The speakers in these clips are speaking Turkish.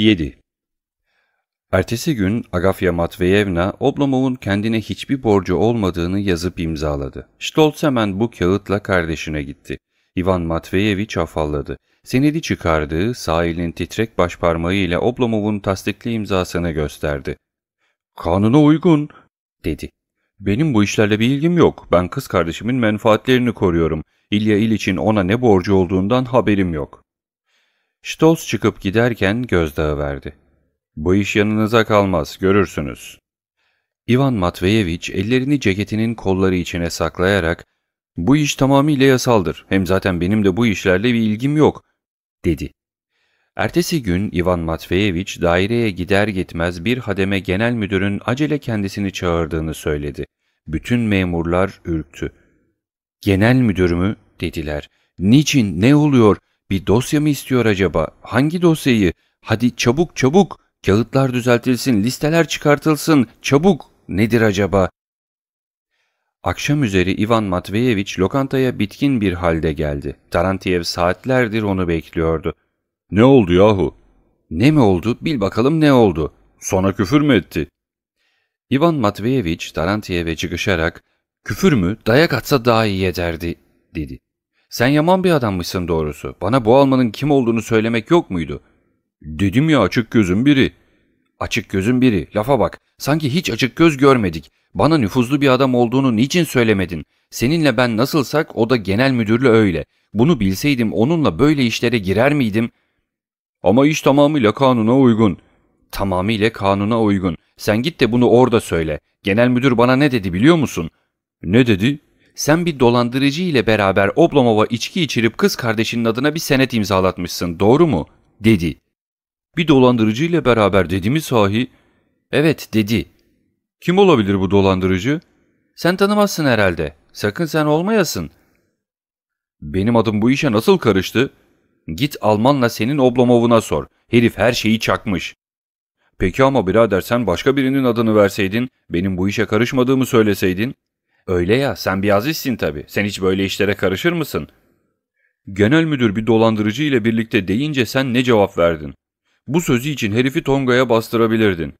7. Ertesi gün Agafya Matveyevna Oblomov'un kendine hiçbir borcu olmadığını yazıp imzaladı. Stolz hemen bu kağıtla kardeşine gitti. İvan Matveyeviç afalladı. Senedi çıkardığı sahilin titrek başparmağıyla Oblomov'un tasdikli imzasını gösterdi. ''Kanuna uygun.'' dedi. ''Benim bu işlerle bir ilgim yok. Ben kız kardeşimin menfaatlerini koruyorum. İlya İliç'in ona ne borcu olduğundan haberim yok.'' Stolz çıkıp giderken gözdağı verdi. Bu iş yanınıza kalmaz, görürsünüz. Ivan Matveyevich ellerini ceketinin kolları içine saklayarak ''Bu iş tamamıyla yasaldır. Hem zaten benim de bu işlerle bir ilgim yok.'' dedi. Ertesi gün Ivan Matveyevich daireye gider gitmez bir hademe genel müdürün acele kendisini çağırdığını söyledi. Bütün memurlar ürktü. ''Genel müdür mü?'' dediler. ''Niçin? Ne oluyor? Bir dosya mı istiyor acaba? Hangi dosyayı? Hadi çabuk çabuk. Kağıtlar düzeltilsin, listeler çıkartılsın. Çabuk. Nedir acaba? Akşam üzeri Ivan Matveyevich lokantaya bitkin bir halde geldi. Tarantiyev saatlerdir onu bekliyordu. Ne oldu yahu? Ne mi oldu? Bil bakalım ne oldu? Sana küfür mü etti? Ivan Matveyevich Tarantiyev'e çıkışarak küfür mü dayak atsa daha iyi ederdi dedi. Sen yaman bir adammışsın doğrusu. Bana bu Alman'ın kim olduğunu söylemek yok muydu? Dedim ya açık gözün biri. Açık gözün biri. Lafa bak. Sanki hiç açık göz görmedik. Bana nüfuzlu bir adam olduğunu niçin söylemedin? Seninle ben nasılsak o da genel müdürlü öyle. Bunu bilseydim onunla böyle işlere girer miydim? Ama iş tamamıyla kanuna uygun. Tamamıyla kanuna uygun. Sen git de bunu orada söyle. Genel müdür bana ne dedi biliyor musun? Ne dedi? sen bir dolandırıcı ile beraber Oblomova içki içirip kız kardeşinin adına bir senet imzalatmışsın doğru mu? dedi. Bir dolandırıcı ile beraber dedi mi sahi? Evet dedi. Kim olabilir bu dolandırıcı? Sen tanımazsın herhalde. Sakın sen olmayasın. Benim adım bu işe nasıl karıştı? Git Almanla senin Oblomov'una sor. Herif her şeyi çakmış. Peki ama birader sen başka birinin adını verseydin, benim bu işe karışmadığımı söyleseydin, Öyle ya sen bir azizsin tabii. Sen hiç böyle işlere karışır mısın? Genel müdür bir dolandırıcı ile birlikte deyince sen ne cevap verdin? Bu sözü için herifi Tonga'ya bastırabilirdin.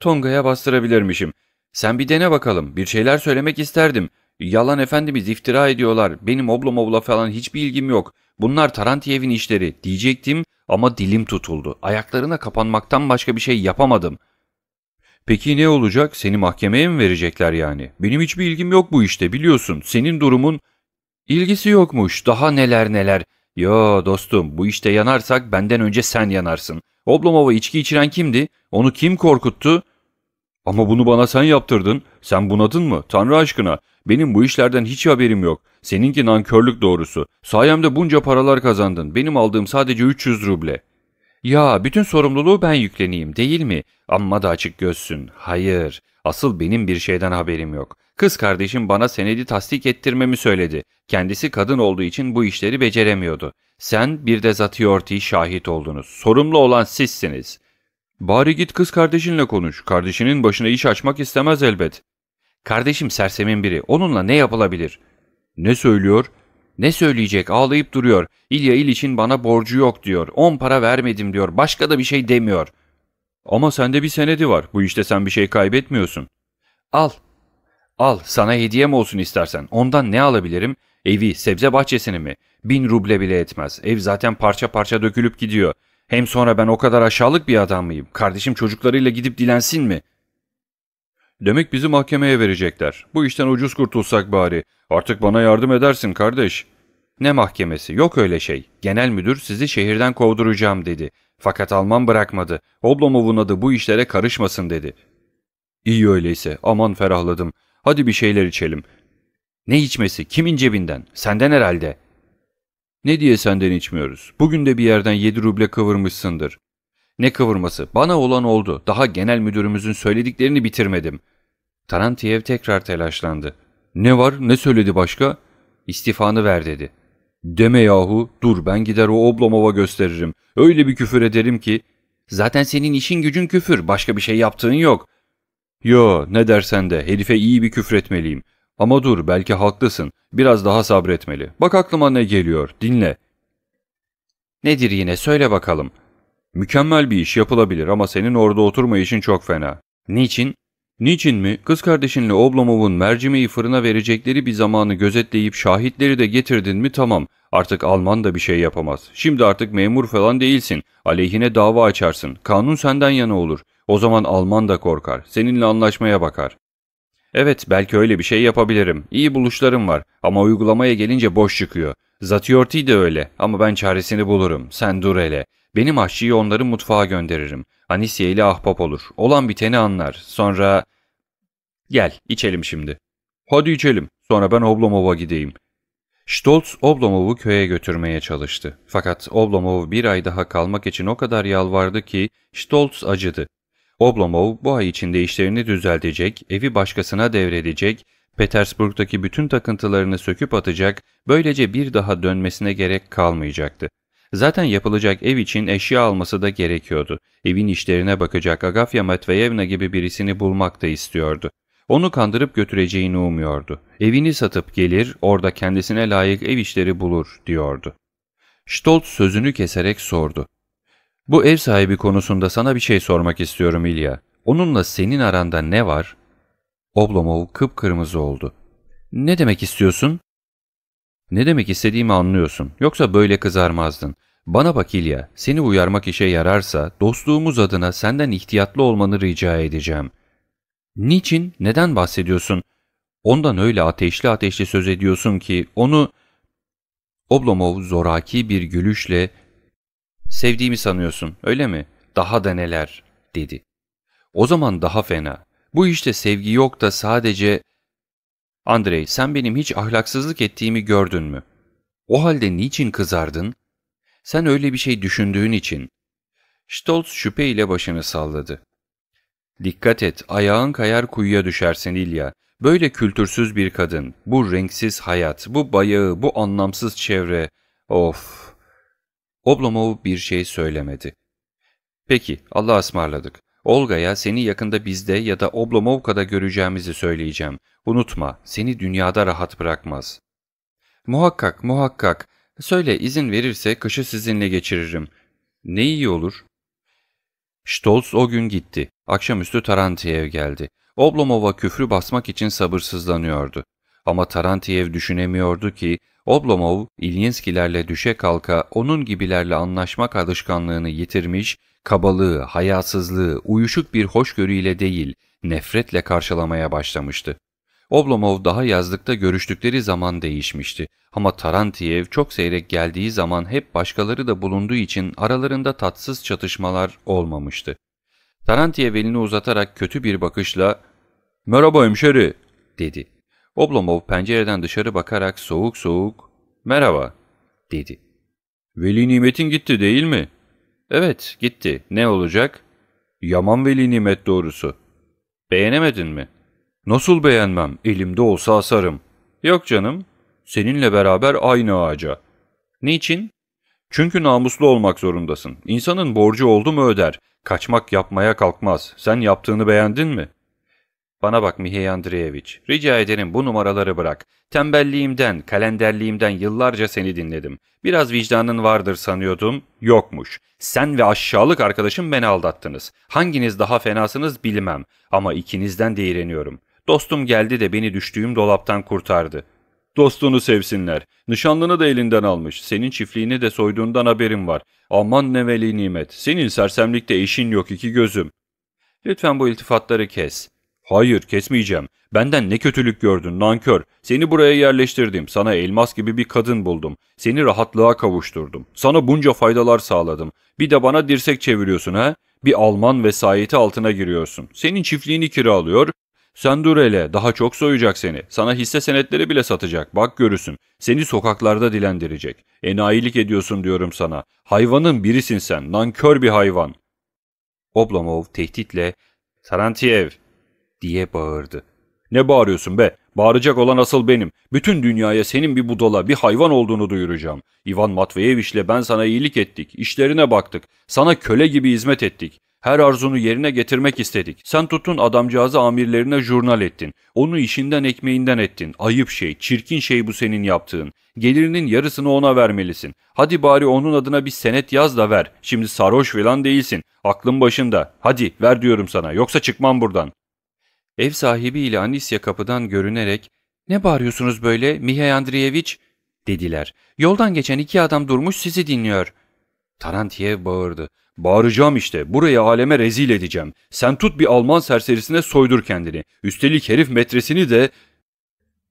Tonga'ya bastırabilirmişim. Sen bir dene bakalım. Bir şeyler söylemek isterdim. Yalan efendimiz iftira ediyorlar. Benim obla mobla falan hiçbir ilgim yok. Bunlar Tarantiyev'in işleri diyecektim ama dilim tutuldu. Ayaklarına kapanmaktan başka bir şey yapamadım.'' Peki ne olacak? Seni mahkemeye mi verecekler yani? Benim hiçbir ilgim yok bu işte biliyorsun. Senin durumun ilgisi yokmuş. Daha neler neler. Yo dostum bu işte yanarsak benden önce sen yanarsın. Oblomova içki içiren kimdi? Onu kim korkuttu? Ama bunu bana sen yaptırdın. Sen bunadın mı? Tanrı aşkına. Benim bu işlerden hiç haberim yok. Seninki nankörlük doğrusu. Sayemde bunca paralar kazandın. Benim aldığım sadece 300 ruble.'' Ya bütün sorumluluğu ben yükleneyim değil mi? Amma da açık gözsün. Hayır. Asıl benim bir şeyden haberim yok. Kız kardeşim bana senedi tasdik ettirmemi söyledi. Kendisi kadın olduğu için bu işleri beceremiyordu. Sen bir de Zatiorti'yi şahit oldunuz. Sorumlu olan sizsiniz. Bari git kız kardeşinle konuş. Kardeşinin başına iş açmak istemez elbet. Kardeşim sersemin biri. Onunla ne yapılabilir? Ne söylüyor? Ne söyleyecek ağlayıp duruyor. İlya İliç'in bana borcu yok diyor. On para vermedim diyor. Başka da bir şey demiyor. Ama sende bir senedi var. Bu işte sen bir şey kaybetmiyorsun. Al. Al sana hediyem olsun istersen. Ondan ne alabilirim? Evi, sebze bahçesini mi? Bin ruble bile etmez. Ev zaten parça parça dökülüp gidiyor. Hem sonra ben o kadar aşağılık bir adam mıyım? Kardeşim çocuklarıyla gidip dilensin mi?'' Demek bizi mahkemeye verecekler. Bu işten ucuz kurtulsak bari. Artık bana yardım edersin kardeş. Ne mahkemesi? Yok öyle şey. Genel müdür sizi şehirden kovduracağım dedi. Fakat Alman bırakmadı. Oblomov'un adı bu işlere karışmasın dedi. İyi öyleyse. Aman ferahladım. Hadi bir şeyler içelim. Ne içmesi? Kimin cebinden? Senden herhalde. Ne diye senden içmiyoruz? Bugün de bir yerden yedi ruble kıvırmışsındır. Ne kıvırması, bana olan oldu. Daha genel müdürümüzün söylediklerini bitirmedim. Tarantiev tekrar telaşlandı. Ne var, ne söyledi başka? İstifanı ver dedi. Deme yahu, dur ben gider o Oblomova gösteririm. Öyle bir küfür ederim ki. Zaten senin işin gücün küfür, başka bir şey yaptığın yok. Yo, ne dersen de herife iyi bir küfür etmeliyim. Ama dur, belki haklısın. Biraz daha sabretmeli. Bak aklıma ne geliyor, dinle. Nedir yine, söyle bakalım.'' Mükemmel bir iş yapılabilir ama senin orada oturma işin çok fena. Niçin? Niçin mi? Kız kardeşinle Oblomov'un mercimeği fırına verecekleri bir zamanı gözetleyip şahitleri de getirdin mi tamam. Artık Alman da bir şey yapamaz. Şimdi artık memur falan değilsin. Aleyhine dava açarsın. Kanun senden yana olur. O zaman Alman da korkar. Seninle anlaşmaya bakar. Evet belki öyle bir şey yapabilirim. İyi buluşlarım var ama uygulamaya gelince boş çıkıyor. Zatiorti de öyle ama ben çaresini bulurum. Sen dur hele. Benim aşçıyı onların mutfağa gönderirim. Anisiye ile ahbap olur. Olan biteni anlar. Sonra... Gel, içelim şimdi. Hadi içelim. Sonra ben Oblomov'a gideyim. Stolz Oblomov'u köye götürmeye çalıştı. Fakat Oblomov bir ay daha kalmak için o kadar yalvardı ki Stolz acıdı. Oblomov bu ay içinde işlerini düzeltecek, evi başkasına devredecek, Petersburg'daki bütün takıntılarını söküp atacak, böylece bir daha dönmesine gerek kalmayacaktı. Zaten yapılacak ev için eşya alması da gerekiyordu. Evin işlerine bakacak Agafya Matveyevna gibi birisini bulmak da istiyordu. Onu kandırıp götüreceğini umuyordu. Evini satıp gelir, orada kendisine layık ev işleri bulur, diyordu. Stoltz sözünü keserek sordu. Bu ev sahibi konusunda sana bir şey sormak istiyorum İlya. Onunla senin aranda ne var? Oblomov kıpkırmızı oldu. Ne demek istiyorsun? Ne demek istediğimi anlıyorsun. Yoksa böyle kızarmazdın. Bana bak İlya, seni uyarmak işe yararsa dostluğumuz adına senden ihtiyatlı olmanı rica edeceğim. Niçin, neden bahsediyorsun? Ondan öyle ateşli ateşli söz ediyorsun ki onu... Oblomov zoraki bir gülüşle ''Sevdiğimi sanıyorsun, öyle mi? Daha da neler?'' dedi. O zaman daha fena. Bu işte sevgi yok da sadece... Andrei sen benim hiç ahlaksızlık ettiğimi gördün mü? O halde niçin kızardın? Sen öyle bir şey düşündüğün için. Stolz şüpheyle başını salladı. Dikkat et, ayağın kayar kuyuya düşersin İlya. Böyle kültürsüz bir kadın, bu renksiz hayat, bu bayağı, bu anlamsız çevre. Of! Oblomov bir şey söylemedi. Peki, Allah'a ısmarladık. Olga'ya seni yakında bizde ya da Oblomovka'da göreceğimizi söyleyeceğim. Unutma, seni dünyada rahat bırakmaz. Muhakkak, muhakkak. Söyle izin verirse kışı sizinle geçiririm. Ne iyi olur. Stolz o gün gitti. Akşamüstü Tarantiyev geldi. Oblomova küfrü basmak için sabırsızlanıyordu. Ama Tarantiyev düşünemiyordu ki Oblomov, İlyenskilerle düşe kalka onun gibilerle anlaşmak alışkanlığını yitirmiş, kabalığı, hayasızlığı, uyuşuk bir hoşgörüyle değil, nefretle karşılamaya başlamıştı. Oblomov daha yazlıkta görüştükleri zaman değişmişti ama Tarantiev çok seyrek geldiği zaman hep başkaları da bulunduğu için aralarında tatsız çatışmalar olmamıştı. Tarantiev elini uzatarak kötü bir bakışla ''Merhaba hemşeri'' dedi. Oblomov pencereden dışarı bakarak soğuk soğuk ''Merhaba'' dedi. ''Veli nimetin gitti değil mi?'' ''Evet gitti. Ne olacak?'' ''Yaman veli nimet doğrusu.'' ''Beğenemedin mi?'' Nasıl beğenmem? Elimde olsa asarım. Yok canım. Seninle beraber aynı ağaca. Niçin? Çünkü namuslu olmak zorundasın. İnsanın borcu oldu mu öder. Kaçmak yapmaya kalkmaz. Sen yaptığını beğendin mi? Bana bak Mihey Andreyeviç, rica ederim bu numaraları bırak. Tembelliğimden, kalenderliğimden yıllarca seni dinledim. Biraz vicdanın vardır sanıyordum, yokmuş. Sen ve aşağılık arkadaşım beni aldattınız. Hanginiz daha fenasınız bilmem ama ikinizden de iğreniyorum. Dostum geldi de beni düştüğüm dolaptan kurtardı. Dostunu sevsinler. Nişanlını da elinden almış. Senin çiftliğini de soyduğundan haberim var. Aman ne veli nimet. Senin sersemlikte işin yok iki gözüm. Lütfen bu iltifatları kes. Hayır kesmeyeceğim. Benden ne kötülük gördün nankör. Seni buraya yerleştirdim. Sana elmas gibi bir kadın buldum. Seni rahatlığa kavuşturdum. Sana bunca faydalar sağladım. Bir de bana dirsek çeviriyorsun ha? Bir Alman vesayeti altına giriyorsun. Senin çiftliğini kiralıyor, sen dur hele daha çok soyacak seni. Sana hisse senetleri bile satacak bak görürsün. Seni sokaklarda dilendirecek. Enayilik ediyorsun diyorum sana. Hayvanın birisin sen nankör bir hayvan. Oblomov tehditle Tarantiev diye bağırdı. Ne bağırıyorsun be? Bağıracak olan asıl benim. Bütün dünyaya senin bir budala, bir hayvan olduğunu duyuracağım. Ivan Matveyevich'le ben sana iyilik ettik, işlerine baktık, sana köle gibi hizmet ettik. Her arzunu yerine getirmek istedik. Sen tutun adamcağızı amirlerine jurnal ettin. Onu işinden ekmeğinden ettin. Ayıp şey, çirkin şey bu senin yaptığın. Gelirinin yarısını ona vermelisin. Hadi bari onun adına bir senet yaz da ver. Şimdi sarhoş falan değilsin. Aklın başında. Hadi ver diyorum sana yoksa çıkmam buradan. Ev sahibiyle Anisya kapıdan görünerek ''Ne bağırıyorsunuz böyle Mihay Andriyeviç?'' dediler. Yoldan geçen iki adam durmuş sizi dinliyor. Tarantiev bağırdı. Bağıracağım işte. Burayı aleme rezil edeceğim. Sen tut bir Alman serserisine soydur kendini. Üstelik herif metresini de...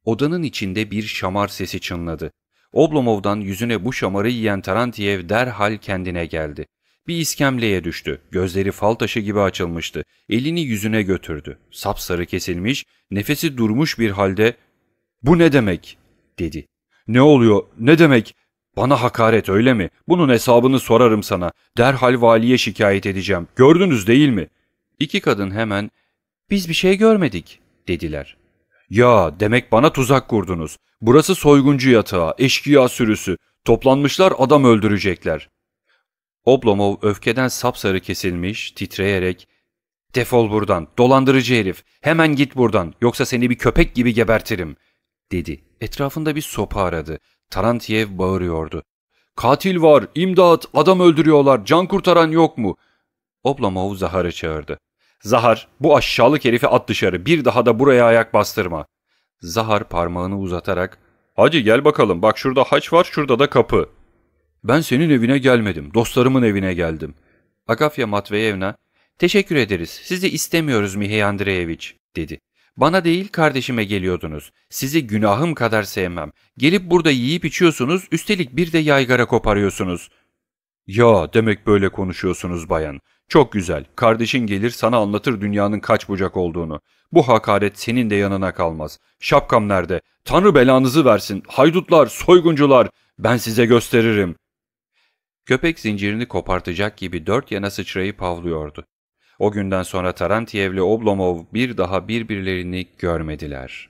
Odanın içinde bir şamar sesi çınladı. Oblomov'dan yüzüne bu şamarı yiyen Tarantiev derhal kendine geldi. Bir iskemleye düştü. Gözleri fal taşı gibi açılmıştı. Elini yüzüne götürdü. Sapsarı kesilmiş, nefesi durmuş bir halde ''Bu ne demek?'' dedi. ''Ne oluyor? Ne demek? Bana hakaret öyle mi? Bunun hesabını sorarım sana. Derhal valiye şikayet edeceğim. Gördünüz değil mi? İki kadın hemen biz bir şey görmedik dediler. Ya demek bana tuzak kurdunuz. Burası soyguncu yatağı, eşkıya sürüsü. Toplanmışlar adam öldürecekler. Oblomov öfkeden sapsarı kesilmiş, titreyerek ''Defol buradan, dolandırıcı herif, hemen git buradan, yoksa seni bir köpek gibi gebertirim.'' dedi. Etrafında bir sopa aradı. Tarantiev bağırıyordu. ''Katil var, imdat, adam öldürüyorlar, can kurtaran yok mu?'' Oblomov Zahar'ı çağırdı. ''Zahar, bu aşağılık herifi at dışarı, bir daha da buraya ayak bastırma.'' Zahar parmağını uzatarak hadi gel bakalım, bak şurada haç var, şurada da kapı.'' ''Ben senin evine gelmedim, dostlarımın evine geldim.'' Agafya Matveyevna ''Teşekkür ederiz, sizi istemiyoruz Mihey Andreyevich. dedi. Bana değil kardeşime geliyordunuz. Sizi günahım kadar sevmem. Gelip burada yiyip içiyorsunuz, üstelik bir de yaygara koparıyorsunuz. Ya demek böyle konuşuyorsunuz bayan. Çok güzel. Kardeşin gelir sana anlatır dünyanın kaç bucak olduğunu. Bu hakaret senin de yanına kalmaz. Şapkam nerede? Tanrı belanızı versin. Haydutlar, soyguncular. Ben size gösteririm. Köpek zincirini kopartacak gibi dört yana sıçrayıp havlıyordu. O günden sonra Tarantiyev ile Oblomov bir daha birbirlerini görmediler.''